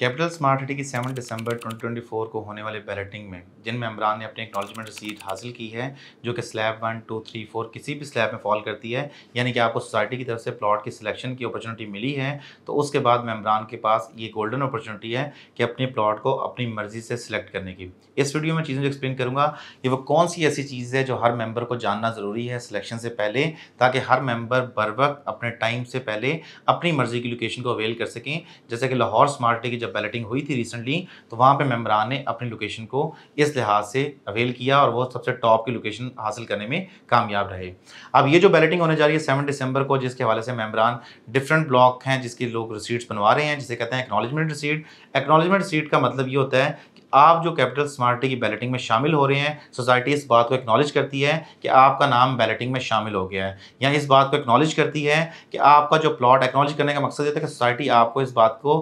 Capital smart city की seven दिसंबर 2024 को होने वाले बैलेटिंग में जिन मेम्बरान ने अपनी एक्नॉलेजमेंट रिसीट हासिल की है जो कि slab one two three four किसी भी स्लैब में फॉल करती है यानी कि आपको सोसाइटी की तरफ से प्लॉट की सिलेक्शन की अपॉर्चुनिटी मिली है तो उसके बाद मेम्बरान के पास ये गोल्डन अपॉर्चुनिटी है कि अपने प्लॉट को अपनी मर्जी से सिलेक्ट करने की इस वीडियो में चीज़ों को एक्सप्लेन करूँगा कि वो कौन सी ऐसी चीज़ है जो हर मेम्बर को जानना ज़रूरी है सिलेक्शन से पहले ताकि हर मेम्बर बर वक्त अपने टाइम से पहले अपनी मर्जी की लोकेशन को अवेल कर सकें जैसे कि लाहौर स्मार्ट सिटी जब बैलेटिंग हुई थी रिसेंटली तो वहाँ पर मेम्बरान ने अपनी लोकेशन को इस लिहाज से अवेल किया और वो सबसे टॉप की लोकेशन हासिल करने में कामयाब रहे अब ये जो बैलेटिंग होने जा रही है सेवन दिसंबर को जिसके हवाले से मेम्बरान डिफरेंट ब्लॉक हैं जिसकी लोग रिसीट्स बनवा रहे हैं जिसे कहते हैं एक्नॉलेजमेंट रिसीट एक्नॉलेजमेंट रिसीट का मतलब ये होता है कि आप जो कैपिटल स्मार्टी की बैलेटिंग में शामिल हो रहे हैं सोसाइटी इस बात को एक्नॉलेज करती है कि आपका नाम बैलेटिंग में शामिल हो गया है या इस बात को एक्नॉलेज करती है कि आपका जो प्लॉट एक्नॉलेज करने का मकसद ये था कि सोसाइटी आपको इस बात को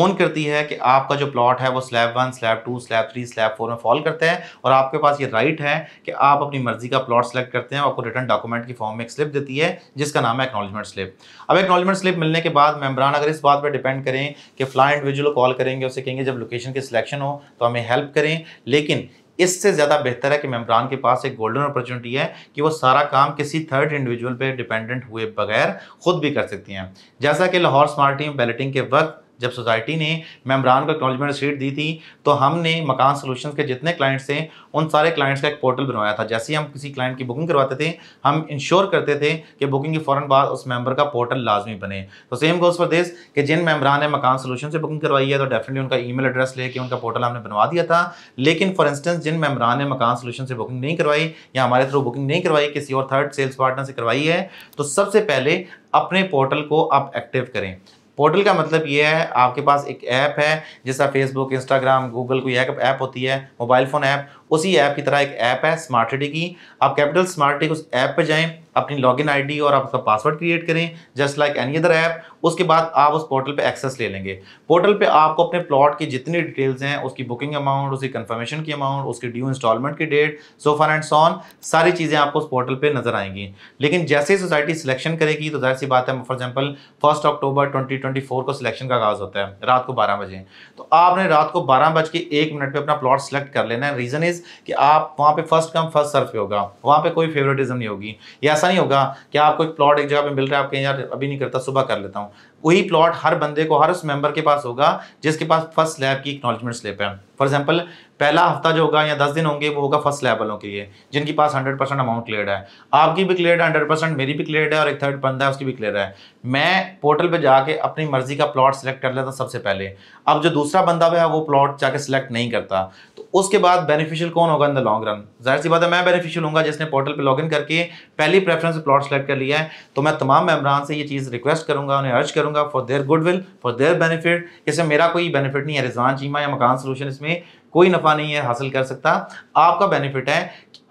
ऑन करती है कि आपका जो प्लॉट है वो slab one slab two slab three slab four में फॉल करते हैं और आपके पास ये राइट है कि आप अपनी मर्जी का प्लॉट सेलेक्ट करते हैं आपको रिटर्न डॉक्यूमेंट की फॉर्म में एक स्लिप देती है जिसका नाम है एक्नोलॉजमेंट स्लिप अब एक्नॉलेजमेंट स्लिप मिलने के बाद मेम्बरान अगर इस बात पर डिपेंड करें कि फ्लाई इंडिविजुअल कॉल करेंगे उसे कहेंगे जब लोकेशन की सिलेक्शन हो तो हमें हेल्प करें लेकिन इससे ज़्यादा बेहतर है कि मेम्बरान के पास एक गोल्डन अपॉर्चुनिटी है कि वो सारा काम किसी थर्ड इंडिविजुअल पे डिपेंडेंट हुए बगैर खुद भी कर सकती हैं जैसा कि लाहौर स्मार्ट टीम बैलेटिंग के वक्त जब सोसाइटी ने मेम्बरान को एक्नॉलेजमेंट सीट दी थी तो हमने मकान सोलूशन के जितने क्लाइंट्स थे उन सारे क्लाइंट्स का एक पोर्टल बनवाया था जैसे ही हम किसी क्लाइंट की बुकिंग करवाते थे हम इंश्योर करते थे कि बुकिंग के फ़ौरन बाद उस मेम्बर का पोर्टल लाजमी बने तो सेम गोज फॉर दिस कि जिन मेम्बरान ने मकान सोल्यूशन से बुकिंग करवाई है तो डेफिनेटली उनका ई मेल एड्रेस लेके उनका पोर्टल हमने बनवा दिया था लेकिन फॉर इंस्टेंस जिन मेम्बरान ने मकान सोल्यूशन से बुकिंग नहीं करवाई या हमारे थ्रू बुकिंग नहीं करवाई किसी और थर्ड सेल्स पार्टनर से करवाई है तो सबसे पहले अपने पोर्टल को आप एक्टिव करें पोर्टल का मतलब ये है आपके पास एक ऐप है जैसा फेसबुक इंस्टाग्राम गूगल कोई ऐप होती है मोबाइल फ़ोन ऐप उसी ऐप की तरह एक ऐप है स्मार्ट सिटी की आप कैपिटल स्मार्ट सिटी उस ऐप पर जाएँ अपनी लॉगिन आईडी और आप उसका पासवर्ड क्रिएट करें just like any other app उसके बाद आप उस पोर्टल पे एक्सेस ले लेंगे पोर्टल पे आपको अपने प्लॉट की जितनी डिटेल्स हैं उसकी बुकिंग अमाउंट उसकी कंफर्मेशन की अमाउंट उसकी ड्यू इंस्टॉलमेंट की डेट सोफा एंड सॉन सारी चीज़ें आपको उस पोर्टल पर नजर आएंगी लेकिन जैसे ही सोसाइटी सिलेक्शन करेगी तो जाहिर सी बात है for example first October twenty को सिलेक्शन का आगाज़ होता है रात को बारह बजे तो आपने रात को बारह बज के एक मिनट पर अपना प्लॉट सेलेक्ट कर लेना है रीज़न इज़ कि आप वहाँ पे फर्स्ट कम फर्स्ट सर्फ पे होगा वहाँ पे कोई फेवरेटिज्म नहीं होगी ये ऐसा नहीं होगा कि आपको एक प्लॉट एक जगह पे मिल रहा है आप कहीं यार अभी नहीं करता सुबह कर लेता हूँ वही प्लॉट हर बंदे को हर उस मेंबर के पास होगा जिसके पास फर्स्ट स्लैब की एक्नॉलेजमेंट स्लिप है फॉर एग्जाम्पल पहला हफ्ता जो होगा या दस दिन होंगे वो होगा फर्स्ट लेवलों के लिए जिनके पास हंड्रेड परसेंट अमाउंट क्लियर है आपकी भी क्लियर है हंड्रेड परसेंट मेरी भी क्लियर है और एक थर्ड बंदा है उसकी भी क्लियर है मैं पोर्टल पे जाके अपनी मर्जी का प्लॉट सेलेक्ट कर लेता सबसे पहले अब जो दूसरा बंदा है वो प्लॉट जाके सेलेक्ट नहीं करता तो उसके बाद बेनिफिशियल कौन होगा इन द लॉन्ग रन जाहिर सी बात है मैं बेनिफिशियल हूँ जिसने पोर्टल पर इन करके पहली प्रेफरेंस प्लॉट सेलेक्ट कर लिया है तो मैं तमाम मेम्बरान से ये चीज़ रिक्वेस्ट करूँगा उन्हें अर्ज करूँगा for their goodwill for their benefit इसमें मेरा कोई बेनिफिट नहीं है रिजवान चीमा या मकान सोलूशन इसमें कोई नफ़ा नहीं है हासिल कर सकता आपका बेनिफिट है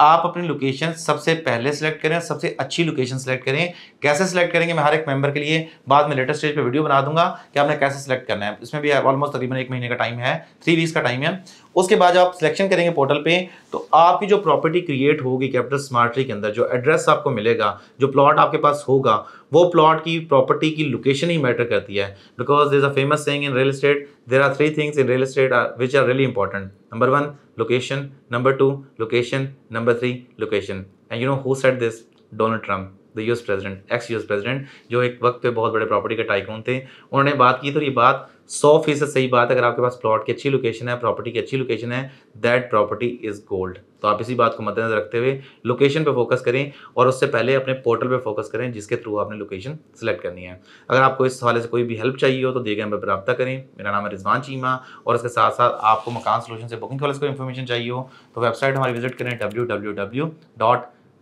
आप अपनी लोकेशन सबसे पहले सेलेक्ट करें सबसे अच्छी लोकेशन सेलेक्ट करें कैसे सेलेक्ट करेंगे मैं हर एक मेंबर के लिए बाद में लेटेस्ट स्टेज पे वीडियो बना दूंगा कि आपने कैसे सेलेक्ट करना है इसमें भी ऑलमोस्ट तकरीबन एक महीने का टाइम है थ्री वीक्स का टाइम है उसके बाद जब आप सिलेक्शन करेंगे पोर्टल पे तो आपकी जो प्रॉपर्टी क्रिएट होगी कैपिटल स्मार्ट के अंदर जो एड्रेस आपको मिलेगा जो प्लॉट आपके पास होगा वो प्लॉट की प्रॉपर्टी की लोकेशन ही मैटर करती है because this a famous saying in real estate there are three things in real estate which are really important Number one, location. Number two, location. Number three, location. And you know who said this? Donald Trump. The US president ex US president जो एक वक्त पे बहुत बड़े property के tycoon थे उन्होंने बात की तो ये बात सौ फीसद सही बात है अगर आपके पास प्लॉट की अच्छी लोकेशन है प्रॉपर्टी की अच्छी लोकेशन है दैट प्रॉपर्टी इज़ गोल्ड तो आप इसी बात को मद्देनजर रखते हुए लोकेशन पे फोकस करें और उससे पहले अपने पोर्टल पे फोकस करें जिसके थ्रू आपने लोकेशन सेलेक्ट करनी है अगर आपको इस हवाले से कोई भी हेल्प चाहिए हो तो दिए गए हमें रब्ता करें मेरा नाम है रिजवान चीमा और इसके साथ साथ आपको मकान सोल्यूशन से बुकिंग के वाले कोई इन्फॉर्मेशन चाहिए हो तो वेबसाइट हमारी विजिट करें डब्ल्यू